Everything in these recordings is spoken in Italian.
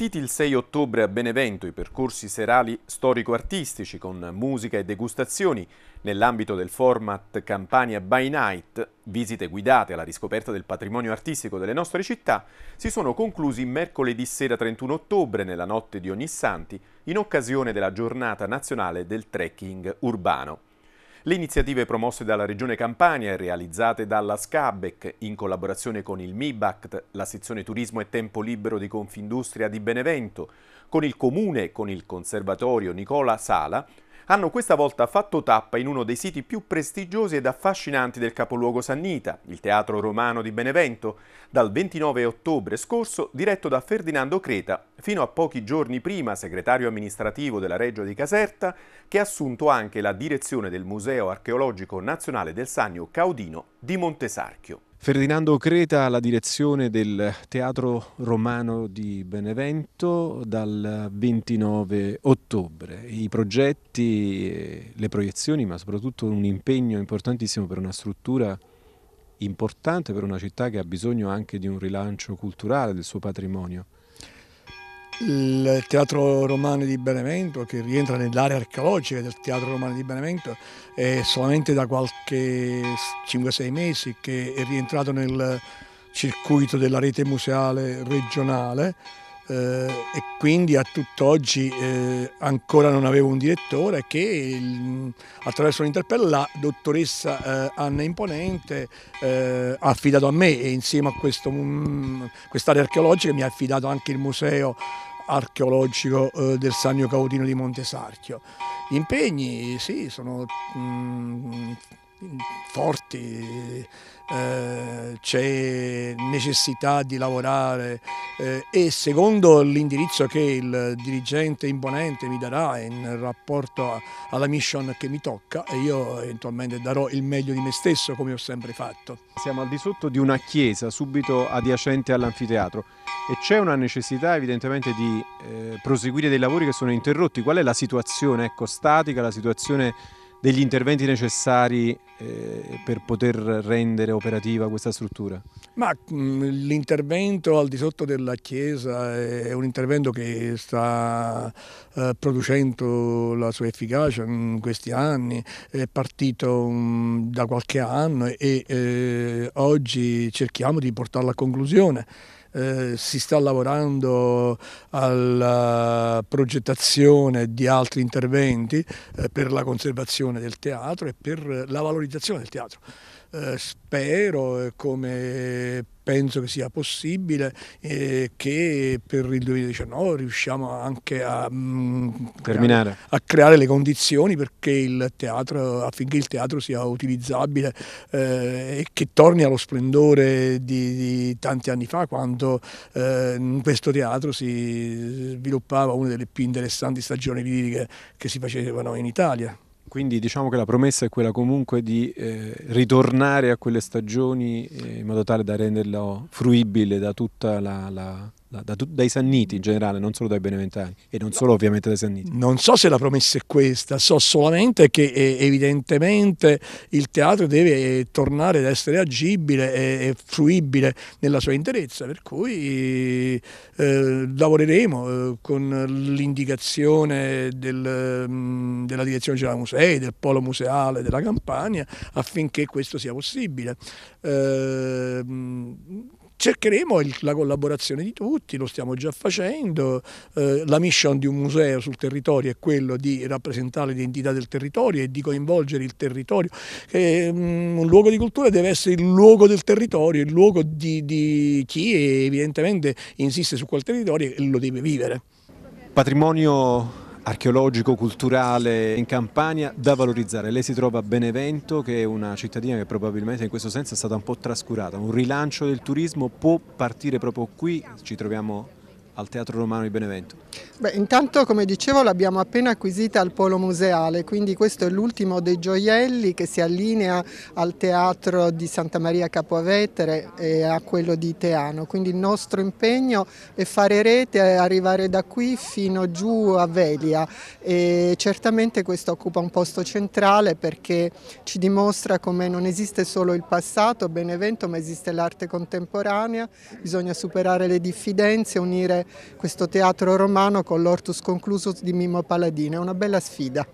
Partiti il 6 ottobre a Benevento i percorsi serali storico-artistici con musica e degustazioni nell'ambito del format Campania by Night, visite guidate alla riscoperta del patrimonio artistico delle nostre città, si sono conclusi mercoledì sera 31 ottobre nella notte di Ognissanti in occasione della giornata nazionale del trekking urbano. Le iniziative promosse dalla Regione Campania e realizzate dalla SCABEC in collaborazione con il MIBACT, la sezione Turismo e Tempo Libero di Confindustria di Benevento, con il Comune e con il Conservatorio Nicola Sala, hanno questa volta fatto tappa in uno dei siti più prestigiosi ed affascinanti del capoluogo Sannita, il Teatro Romano di Benevento, dal 29 ottobre scorso diretto da Ferdinando Creta, fino a pochi giorni prima segretario amministrativo della Reggio di Caserta, che ha assunto anche la direzione del Museo Archeologico Nazionale del Sannio Caudino di Montesarchio. Ferdinando Creta alla direzione del Teatro Romano di Benevento dal 29 ottobre. I progetti, le proiezioni, ma soprattutto un impegno importantissimo per una struttura importante, per una città che ha bisogno anche di un rilancio culturale del suo patrimonio il Teatro Romano di Benevento, che rientra nell'area archeologica del Teatro Romano di Benevento, è solamente da qualche 5-6 mesi che è rientrato nel circuito della rete museale regionale eh, e quindi a tutt'oggi eh, ancora non avevo un direttore che attraverso l'interpello la dottoressa eh, Anna Imponente ha affidato a me e insieme a mm, quest'area archeologica mi ha affidato anche il museo archeologico del Sannio Caudino di Montesarchio. Gli impegni sì, sono mm, forti, eh, c'è necessità di lavorare eh, e secondo l'indirizzo che il dirigente imponente mi darà in rapporto a, alla mission che mi tocca io eventualmente darò il meglio di me stesso come ho sempre fatto. Siamo al di sotto di una chiesa subito adiacente all'anfiteatro e c'è una necessità evidentemente di eh, proseguire dei lavori che sono interrotti. Qual è la situazione ecco, statica, la situazione degli interventi necessari eh, per poter rendere operativa questa struttura? Ma mm, l'intervento al di sotto della chiesa è un intervento che sta eh, producendo la sua efficacia in questi anni, è partito um, da qualche anno e eh, oggi cerchiamo di portarlo a conclusione. Eh, si sta lavorando alla progettazione di altri interventi eh, per la conservazione del teatro e per la valorizzazione del teatro. Eh, spero e come penso che sia possibile eh, che per il 2019 riusciamo anche a, mh, mm, a, a, creare le condizioni perché il teatro, affinché il teatro sia utilizzabile eh, e che torni allo splendore di, di tanti anni fa quando eh, in questo teatro si sviluppava una delle più interessanti stagioni liriche che si facevano in Italia. Quindi diciamo che la promessa è quella comunque di eh, ritornare a quelle stagioni eh, in modo tale da renderlo fruibile da tutta la, la da, dai Sanniti in generale, non solo dai Beneventani e non solo ovviamente dai Sanniti. Non so se la promessa è questa, so solamente che evidentemente il teatro deve eh, tornare ad essere agibile e, fruibile nella sua interezza, per cui eh, lavoreremo eh, con l'indicazione del, mm, della direzione generale musei, del polo museale della Campania affinché questo sia possibile. Eh, mh, cercheremo il, la collaborazione di tutti, lo stiamo già facendo, eh, la mission di un museo sul territorio è quello di rappresentare l'identità del territorio e di coinvolgere il territorio, che, um, un luogo di cultura deve essere il luogo del territorio, il luogo di, di chi evidentemente insiste su quel territorio e lo deve vivere. Patrimonio archeologico, culturale in Campania da valorizzare. Lei si trova a Benevento che è una cittadina che probabilmente in questo senso è stata un po' trascurata. Un rilancio del turismo può partire proprio qui, ci troviamo al Teatro Romano di Benevento? Beh, intanto come dicevo l'abbiamo appena acquisita al Polo Museale, quindi questo è l'ultimo dei gioielli che si allinea al Teatro di Santa Maria Capovetere e a quello di Teano, quindi il nostro impegno è fare rete arrivare da qui fino giù a Velia e certamente questo occupa un posto centrale perché ci dimostra come non esiste solo il passato, Benevento, ma esiste l'arte contemporanea, bisogna superare le diffidenze, unire questo teatro romano con l'Ortus Conclusus di Mimmo Paladino, è una bella sfida.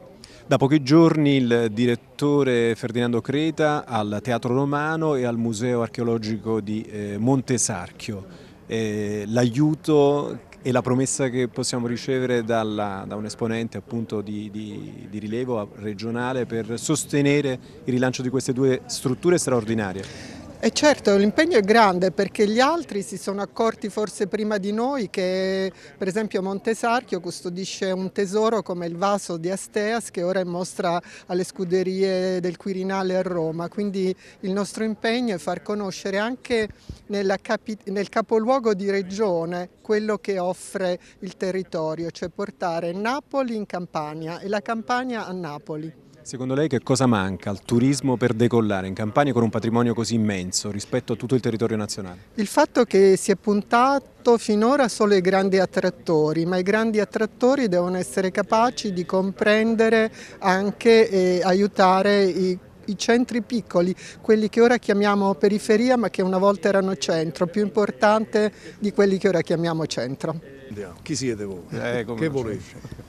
Da pochi giorni il direttore Ferdinando Creta al Teatro Romano e al Museo Archeologico di eh, Montesarchio. L'aiuto e la promessa che possiamo ricevere dalla, da un esponente appunto di, di, di rilevo regionale per sostenere il rilancio di queste due strutture straordinarie. E eh, certo, l'impegno è grande perché gli altri si sono accorti forse prima di noi che per esempio Montesarchio custodisce un tesoro come il vaso di Asteas che ora è mostra alle scuderie del Quirinale a Roma. Quindi il nostro impegno è far conoscere anche nel capoluogo di regione quello che offre il territorio, cioè portare Napoli in Campania e la Campania a Napoli. Secondo lei che cosa manca al turismo per decollare in Campania con un patrimonio così immenso rispetto a tutto il territorio nazionale? Il fatto che si è puntato finora solo ai grandi attrattori, ma i grandi attrattori devono essere capaci di comprendere anche e aiutare i i centri piccoli, quelli che ora chiamiamo periferia ma che una volta erano centro, più importante di quelli che ora chiamiamo centro. Andiamo. Chi siete voi? Eh, che volete?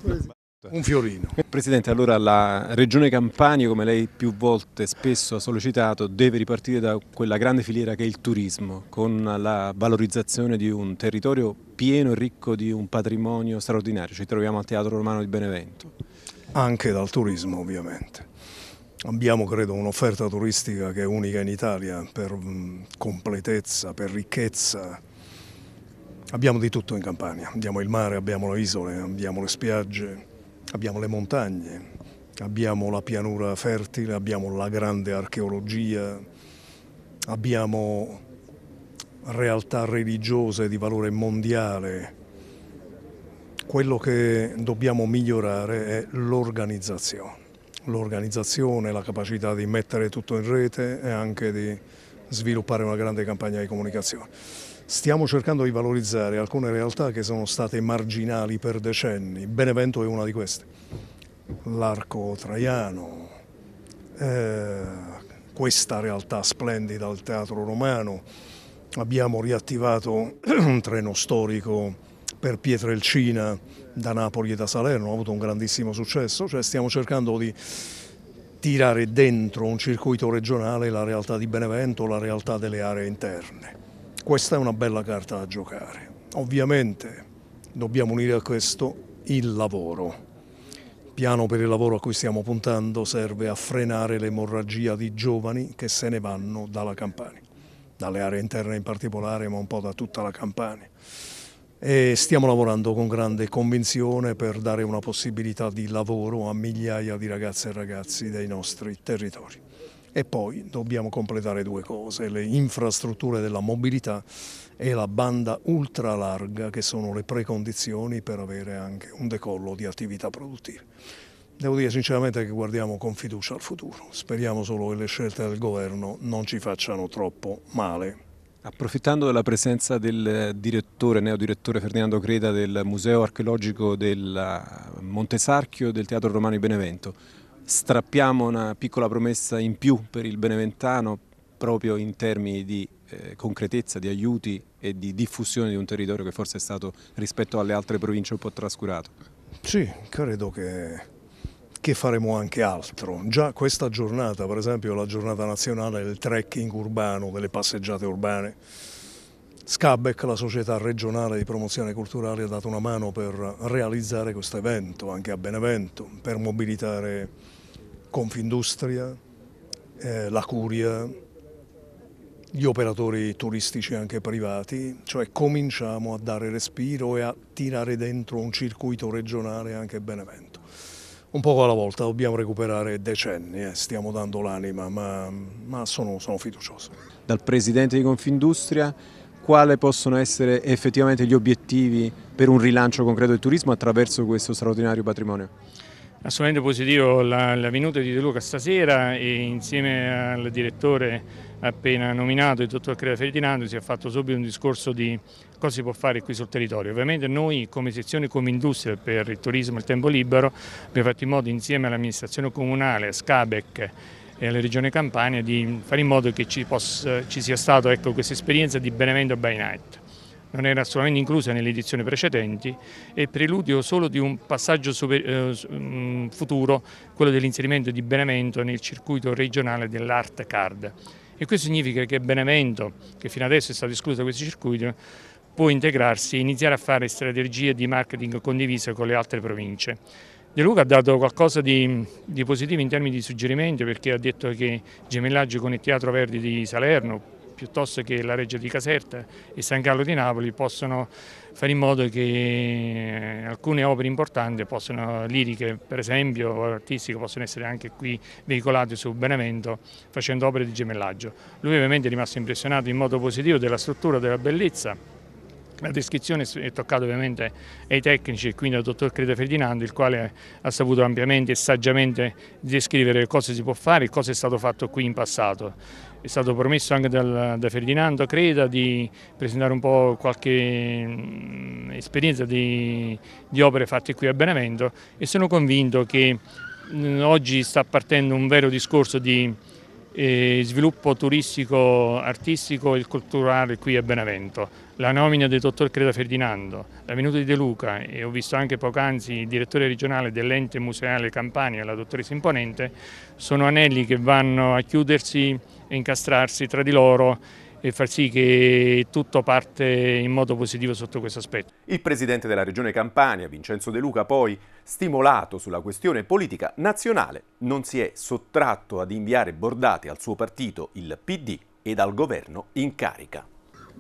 Certo. Un fiorino. Presidente, allora la Regione Campania, come lei più volte spesso ha sollecitato, deve ripartire da quella grande filiera che è il turismo, con la valorizzazione di un territorio pieno e ricco di un patrimonio straordinario. Ci troviamo al Teatro Romano di Benevento. Anche dal turismo, ovviamente. Abbiamo, credo, un'offerta turistica che è unica in Italia per mm, completezza, per ricchezza, Abbiamo di tutto in Campania, abbiamo il mare, abbiamo le isole, abbiamo le spiagge, abbiamo le montagne, abbiamo la pianura fertile, abbiamo la grande archeologia, abbiamo realtà religiose di valore mondiale. Quello che dobbiamo migliorare è l'organizzazione, l'organizzazione, la capacità di mettere tutto in rete e anche di sviluppare una grande campagna di comunicazione. Stiamo cercando di valorizzare alcune realtà che sono state marginali per decenni, Benevento è una di queste, l'arco traiano, eh, questa realtà splendida al teatro romano, abbiamo riattivato un treno storico per Pietrelcina da Napoli e da Salerno, ha avuto un grandissimo successo, cioè stiamo cercando di tirare dentro un circuito regionale la realtà di Benevento, la realtà delle aree interne. Questa è una bella carta da giocare. Ovviamente dobbiamo unire a questo il lavoro. Il piano per il lavoro a cui stiamo puntando serve a frenare l'emorragia di giovani che se ne vanno dalla Campania, dalle aree interne in particolare, ma un po' da tutta la Campania e stiamo lavorando con grande convinzione per dare una possibilità di lavoro a migliaia di ragazze e ragazzi dei nostri territori. E poi dobbiamo completare due cose, le infrastrutture della mobilità e la banda ultralarga che sono le precondizioni per avere anche un decollo di attività produttive. Devo dire sinceramente che guardiamo con fiducia al futuro, speriamo solo che le scelte del governo non ci facciano troppo male. Approfittando della presenza del direttore, neodirettore Ferdinando Creda del Museo Archeologico del eh, Montesarchio del Teatro Romano di Benevento, strappiamo una piccola promessa in più per il beneventano proprio in termini di eh, concretezza, di aiuti e di diffusione di un territorio che forse è stato rispetto alle altre province un po' trascurato. Sì, credo che che faremo anche altro. Già questa giornata, per esempio la giornata nazionale del trekking urbano, delle passeggiate urbane, Scabec, la società regionale di promozione culturale, ha dato una mano per realizzare questo evento, anche a Benevento, per mobilitare Confindustria, eh, la Curia, gli operatori turistici anche privati, cioè cominciamo a dare respiro e a tirare dentro un circuito regionale anche Benevento un poco alla volta, dobbiamo recuperare decenni, eh, stiamo dando l'anima, ma, ma sono, sono fiducioso. Dal Presidente di Confindustria, quali possono essere effettivamente gli obiettivi per un rilancio concreto del turismo attraverso questo straordinario patrimonio? assolutamente positivo la, la, venuta di De Luca stasera e insieme al direttore appena nominato, il dottor Crea Ferdinando, si è fatto subito un discorso di cosa si può fare qui sul territorio. Ovviamente noi come sezione, come industria per il turismo e il tempo libero abbiamo fatto in modo insieme all'amministrazione comunale, a Scabec e alla regione Campania di fare in modo che ci, possa, ci sia stata ecco, questa esperienza di Benevento by Night non era assolutamente inclusa nelle edizioni precedenti, è preludio solo di un passaggio super, eh, mm, futuro, quello dell'inserimento di Benevento nel circuito regionale dell'Art Card. E questo significa che Benevento, che fino adesso è stato escluso da questo circuito, può integrarsi e iniziare a fare strategie di marketing condivise con le altre province. De Luca ha dato qualcosa di, di positivo in termini di suggerimento perché ha detto che gemellaggio con il Teatro Verdi di Salerno piuttosto che la Reggia di Caserta e San Carlo di Napoli possono fare in modo che eh, alcune opere importanti, possono, liriche per esempio o artistiche, possono essere anche qui veicolate su Benevento facendo opere di gemellaggio. Lui ovviamente è rimasto impressionato in modo positivo della struttura, della bellezza la descrizione è toccata ovviamente ai tecnici e quindi al dottor Creda Ferdinando, il quale ha saputo ampiamente e saggiamente descrivere cosa si può fare e cosa è stato fatto qui in passato. È stato promesso anche dal, da Ferdinando Creda di presentare un po' qualche mh, mm, esperienza di, di opere fatte qui a Benevento e sono convinto che mh, mm, oggi sta partendo un vero discorso di eh, sviluppo turistico, artistico e culturale qui a Benevento la nomina del dottor Creda Ferdinando, la venuta di De Luca e ho visto anche poc'anzi il direttore regionale dell'ente museale Campania, la dottoressa imponente, sono anelli che vanno a chiudersi e incastrarsi tra di loro e far sì che tutto parte in modo positivo sotto questo aspetto. Il presidente della regione Campania, Vincenzo De Luca, poi, stimolato sulla questione politica nazionale, non si è sottratto ad inviare bordate al suo partito, il PD, ed al governo in carica.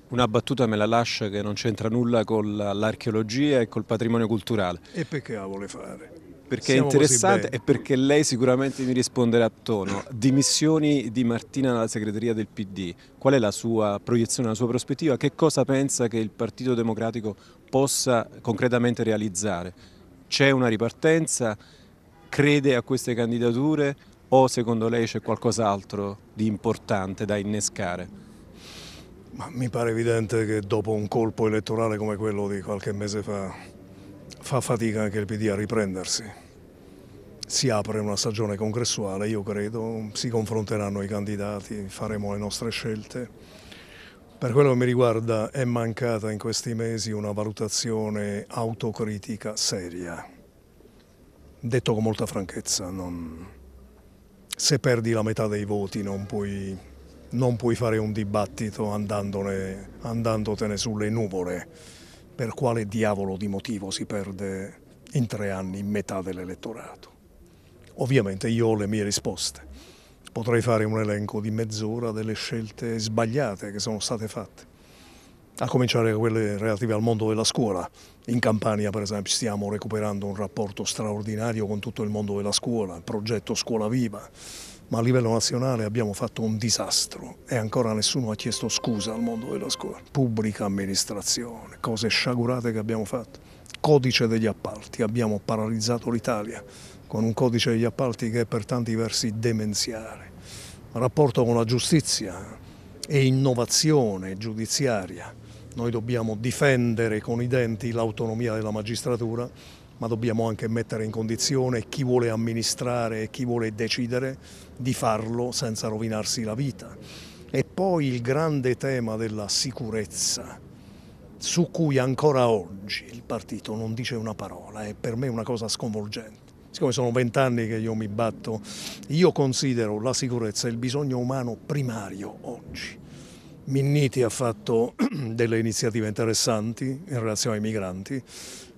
Una battuta me la lascia che non c'entra nulla con l'archeologia e col patrimonio culturale. E perché la vuole fare? Perché Siamo è interessante e perché lei sicuramente mi risponderà a tono. Dimissioni di Martina dalla segreteria del PD. Qual è la sua proiezione, la sua prospettiva? Che cosa pensa che il Partito Democratico possa concretamente realizzare? C'è una ripartenza? Crede a queste candidature? O secondo lei c'è qualcos'altro di importante da innescare? Ma mi pare evidente che dopo un colpo elettorale come quello di qualche mese fa fa fatica anche il PD a riprendersi. Si apre una stagione congressuale, io credo, si confronteranno i candidati, faremo le nostre scelte. Per quello che mi riguarda è mancata in questi mesi una valutazione autocritica seria. Detto con molta franchezza, non... se perdi la metà dei voti non puoi non puoi fare un dibattito andandotene sulle nuvole. Per quale diavolo di motivo si perde in tre anni metà dell'elettorato? Ovviamente io ho le mie risposte. Potrei fare un elenco di mezz'ora delle scelte sbagliate che sono state fatte a cominciare da quelle relative al mondo della scuola. In Campania, per esempio, stiamo recuperando un rapporto straordinario con tutto il mondo della scuola, il progetto Scuola Viva ma a livello nazionale abbiamo fatto un disastro e ancora nessuno ha chiesto scusa al mondo della scuola. Pubblica amministrazione, cose sciagurate che abbiamo fatto. Codice degli appalti, abbiamo paralizzato l'Italia con un codice degli appalti che è per tanti versi demenziale. Rapporto con la giustizia e innovazione giudiziaria. Noi dobbiamo difendere con i denti l'autonomia della magistratura ma dobbiamo anche mettere in condizione chi vuole amministrare e chi vuole decidere di farlo senza rovinarsi la vita. E poi il grande tema della sicurezza, su cui ancora oggi il partito non dice una parola, è per me una cosa sconvolgente. Siccome sono vent'anni che io mi batto, io considero la sicurezza il bisogno umano primario oggi. Minniti ha fatto delle iniziative interessanti in relazione ai migranti,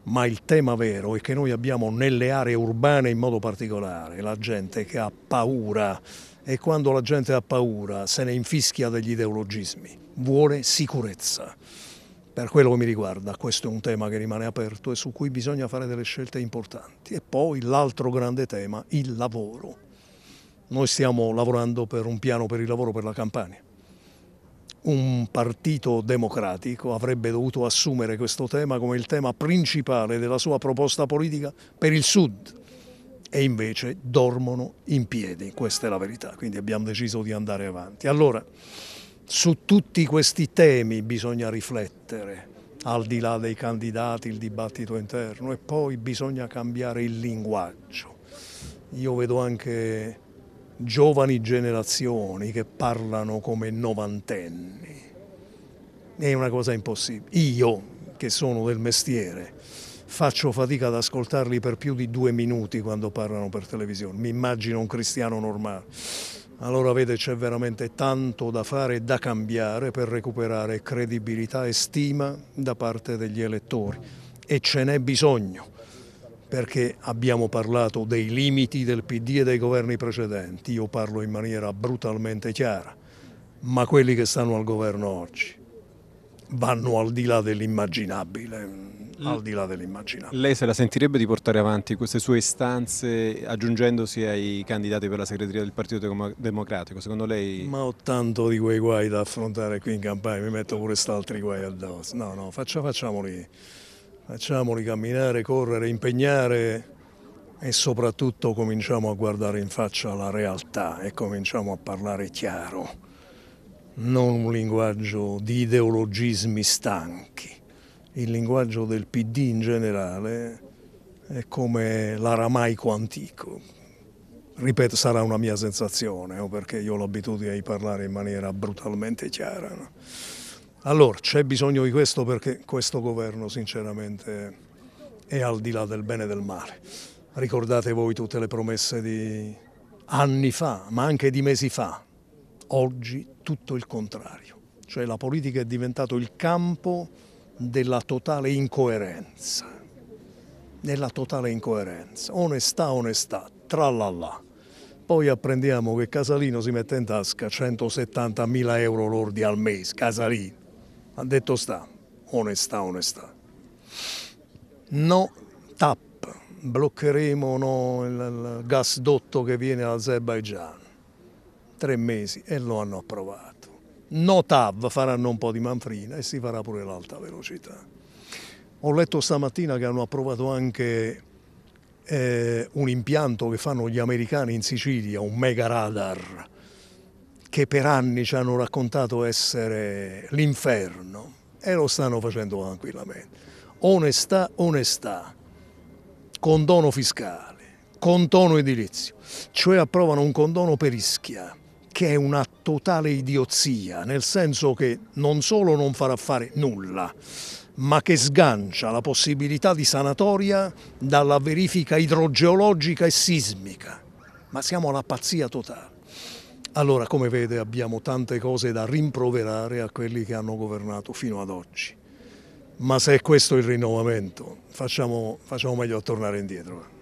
ma il tema vero è che noi abbiamo nelle aree urbane in modo particolare la gente che ha paura e quando la gente ha paura se ne infischia degli ideologismi, vuole sicurezza. Per quello che mi riguarda questo è un tema che rimane aperto e su cui bisogna fare delle scelte importanti. E poi l'altro grande tema, il lavoro. Noi stiamo lavorando per un piano per il lavoro per la Campania un partito democratico avrebbe dovuto assumere questo tema come il tema principale della sua proposta politica per il Sud e invece dormono in piedi, questa è la verità, quindi abbiamo deciso di andare avanti. Allora, su tutti questi temi bisogna riflettere, al di là dei candidati, il dibattito interno e poi bisogna cambiare il linguaggio. Io vedo anche giovani generazioni che parlano come novantenni. È una cosa impossibile. Io, che sono del mestiere, faccio fatica ad ascoltarli per più di due minuti quando parlano per televisione. Mi immagino un cristiano normale. Allora vede c'è veramente tanto da fare e da cambiare per recuperare credibilità e stima da parte degli elettori e ce n'è bisogno perché abbiamo parlato dei limiti del PD e dei governi precedenti, io parlo in maniera brutalmente chiara, ma quelli che stanno al governo oggi vanno al di là dell'immaginabile. Dell Lei se la sentirebbe di portare avanti queste sue istanze aggiungendosi ai candidati per la segreteria del Partito Democratico? Secondo lei... Ma ho tanto di quei guai da affrontare qui in campagna, mi metto pure questi altri guai addosso. No, no, faccia, facciamoli facciamoli camminare, correre, impegnare e soprattutto cominciamo a guardare in faccia la realtà e cominciamo a parlare chiaro, non un linguaggio di ideologismi stanchi. Il linguaggio del PD in generale è come l'aramaico antico. Ripeto, sarà una mia sensazione, perché io ho l'abitudine di parlare in maniera brutalmente chiara. No? Allora, c'è bisogno di questo perché questo governo sinceramente è al di là del bene e del male. Ricordate voi tutte le promesse di anni fa, ma anche di mesi fa. Oggi tutto il contrario. Cioè la politica è diventato il campo della totale incoerenza. Nella totale incoerenza. Onestà, onestà, tralala. Poi apprendiamo che Casalino si mette in tasca 170 mila euro lordi al mese, Casalino ha detto sta, onestà, onestà. No TAP, bloccheremo no, il, il gasdotto che viene dall'Azerbaigian. Tre mesi e lo hanno approvato. No TAV faranno un po' di manfrina e si farà pure l'alta velocità. Ho letto stamattina che hanno approvato anche eh, un impianto che fanno gli americani in Sicilia, un mega radar che per anni ci hanno raccontato essere l'inferno e lo stanno facendo tranquillamente. Onestà, onestà, condono fiscale, condono edilizio, cioè approvano un condono per Ischia che è una totale idiozia, nel senso che non solo non farà fare nulla, ma che sgancia la possibilità di sanatoria dalla verifica idrogeologica e sismica. Ma siamo alla pazzia totale. Allora, come vede, abbiamo tante cose da rimproverare a quelli che hanno governato fino ad oggi. Ma se è questo il rinnovamento, facciamo, facciamo meglio a tornare indietro.